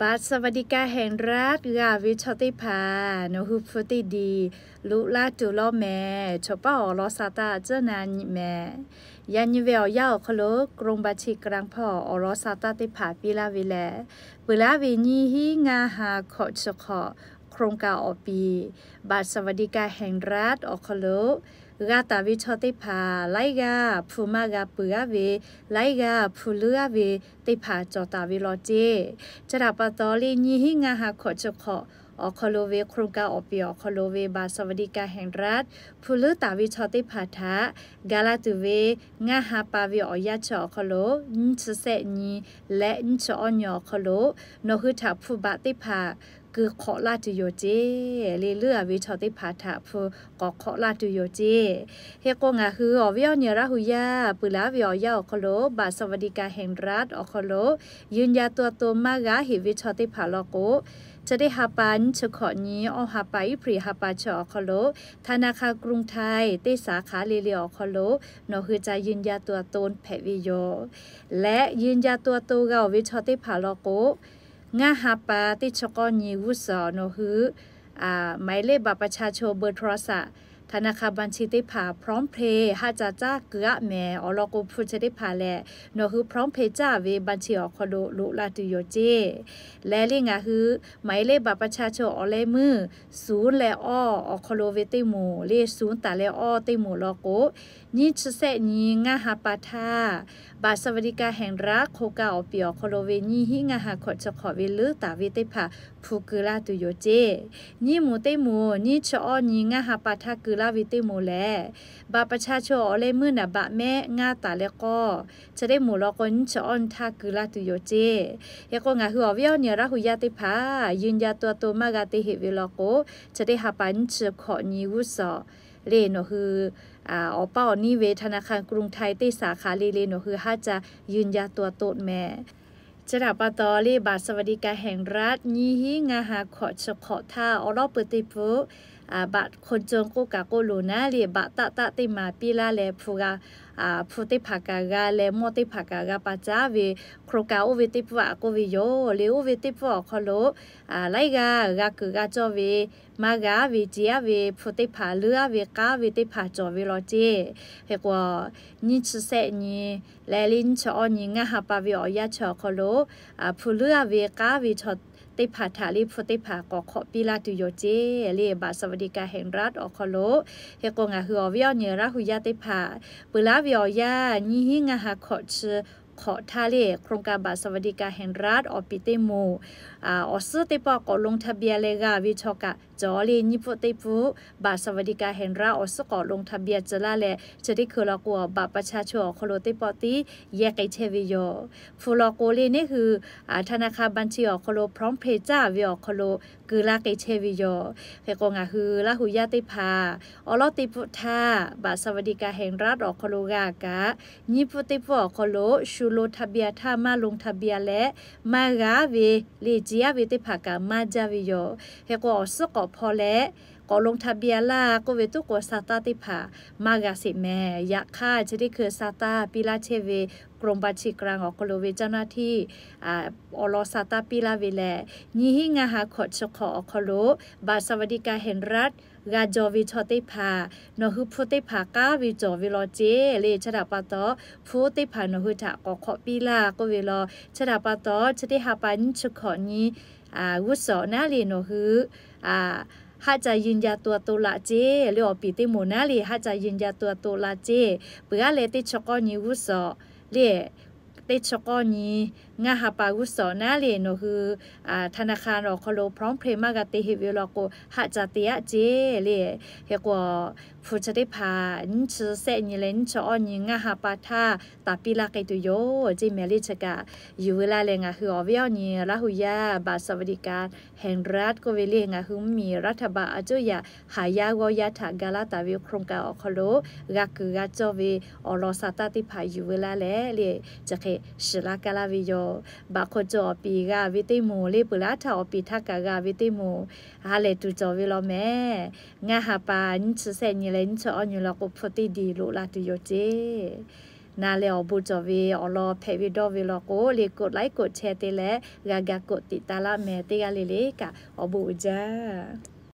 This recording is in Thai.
บัตรสวัสดิกาแห่งรัฐกาวิชติพานฮุฟติดี ลุลาจุลอแม่ชปอลอซาตาเจนานแม่ยันยเวลยาวคลกรงบัชิกรังพ่ออลอซาตาติพาปิลาวิแลปิลาวินีฮิงาฮาขอชขอโครงการออกปีบารสวัสดิการแห่งรัฐออกคโลกาตาวิชติพาไลกาพูมากาเปือเวไลกาพูเลือเวติพาจอตาวิลเจจะดับปตอลีนีหิงาหาขอจะขอออกคโลเวโครงการออกปีออกคโลเว บาสวัสดิการแห่งรัฐผู้ลือตาวิชอติพาทะกาลาตุเวงาฮาปาวิออยาชอคโลนิชเซนีและนิชออนยอคโลนคือถับผู้บาติพาคือขอลาจุโยเจเลเลือวิชอติพาถะพกอขอลาจุโยเจเฮโกงาคืออวิยอเนราหุยาปุรลาวิอยาอคโลบาสวัสดิกาแห่งรัฐอคโล ยืนยาตัวตัวมากะหิวิชอติพาลโกจะได้ฮาปันเฉขอนี้อฮาไปพรีฮาปาชอคโล ธนาคารกรุงไทยได้สาขาเลเลียอคโลนอคือจะยืนยาตัวตนแผวิโย และยืนยาตัวตัวเกาวิชอติพาลโกงาฮาปาติชกอนยิวสอนหืออ่าหมายเลขบัตรประชาชนเบอร์โทรศัพท์ธนาคารบัญชีได้ผ่าพร้อมเพย์ฮาจาจ้าเกือแม่อลอกูพูจะได้ผ่าแหละนอคือพร้อมเพย์จ้าเวบัญชีออกคโดลุลาตุโยเจ และเรื่องอะคือหมายเลขบัตรประชาชนออเลมือ ศูนย์และอ้อออคโลเวติหมูเลขศูนย์ตาและอ้อเตหมูลอโกนี่ชะเสนีงาฮาปาทาบาสวัสดิกาแห่งรักโคกาอเปียอคอโลเวนี่ฮิงาฮาขดจะขอเวลือตาเวติผ่าพูกุลาตุโยเจนี่หมูเตหมูนี่ชออนีงาฮาปาทากืลาวิติโมแลบาประชาชนเลมือนะบะแม่งาตาเลก็ จะได้หมูลอกนชอนทากอลาตุโยเจยังกงาหัวเวียวเนรหุยาติพายืนยาตัวโตมากาติเหวิลโกจะได้หาปันเชขอนิวุสอเลนอคืออ่าอเป้านี่เวธนาคารกรุงไทยติสาขาเลเลนอคือฮาจะยืนยาตัวโตแม่จะดับปตอรีบาทสวัสดิการแห่งรัฐยี่หิงาหาขอเฉพาะท่าอรอบปิติปุอาบัดคนจงกูกะกูลูนะเรียบัดตะตะติมาปีละเลพูกาอาพูติผักกากเลมอติผักกากะปาจาวิโครกาอุวิติปวะกูวิโยหรืออุวิติปวะขอโลอาไลกากากือกาจอวีมากาวิเจียวิพูติผาเลือวิกาวีติผาจอวีโอเจเฮกว่านิชเสนี้และลินชอนี้งาฮาปาวีอยาชอคอโลอาพูเลือวิกาวิชอติผาถาลิฟติผากอขอปีลาตุโยเจเรียบาสวัสดิกาแห่งรัฐออกคโลเฮกงาฮือวิอนเนราหุยาติผาปุลาวิอยาญิฮิงาหาขอชขอทาเลโครงการบัตรสวัสดิการแห่งรัฐออปิเตโมอ่าออสื้อเตปอกอลงทะเบียนเลกาวิชกะจอลีนิพเตฟูบาสวัสดิกาเห็นราอสกอลงทะเบียนจะละแลจะได้คือลกัวบาประชาชนโคโลเตปอตีแยกไอเทวิโยฟูลโกลีนี่คือธนาคารบัญชีออโคโลพร้อมเพจ้าวิออโคโลกือลากไอเทวิโยเฟกงาคือลาหุยาติพาอลอติฟุทาบาสวัสดิกาแห่งรัฐออโคโลกากะนิพเตปออโคโลชูโลทะเบียท่ามาลงทะเบียและมากาเวเลจิยาเวิตพากามาจาวิโยเฮกอสกอพอและก็ลงทะเบียนล่ะก็เวตุกวซาตาติผามากาสิแม่ยาค่าชนิดคือซาตาปิลาเชเว กรมบัญชีกลางออกโลเวเจ้าหน้าที่อ่าอลอซาตาปิลาเวแลยี่หิงาหาขดชขออคโลบาสวัสดิกาเห็นรัฐกาจอวิชอติภานฮุพุติภาก้าวิจอวิโลเจเลชดาปาตพุติภานฮุจะกอขอปีลาก็เวลอชดาปาตชดิฮาปันชขอนี้อ่าวุศอนาลีนฮุอ่าฮัจจยินยาตัวตุละเจเรียกปีติมูนาลีฮัจจยินยาตัวตุละเจเปื่อเลติชกอนีวุสอเรียกติชกอนีงาฮาปากุสอนาเลนคือธนาคารออคโลพร้อมเพลมากาติฮิวิลโกฮะจาติยะเจเลเฮกวผู้ชดิพาน่ชเซนิเลนชออนิงาฮาปาทาตาปิลาเกตุโยจิเมลิชกะอยู่เวลาเลงาคืออวิอนีลาหุยาบาสวัสดิการแห่งรัฐก็เวลงาคือมีรัฐบาลอาจุยาหายาวยาถากาลาตาวิโครงการอคโลกักือกาจวีอลอสตาติพาอยู่เวลาแลเลจะเคชลากาลาวิโยบาคจอปีกาวิติโมเลปุระถาปีทักกากาวิติโมฮาเลตุจอวิลแม่งาฮาปานิชเซนิเลนชออนยู่ลกุพติดีลุลาตุโยเจนาเลอบุจอวีอลอเพวิดอวิลโกเลกดไลค์กดแชร์เแลกากากดติตาละแม่ติกาลิลิกะอบุจ้า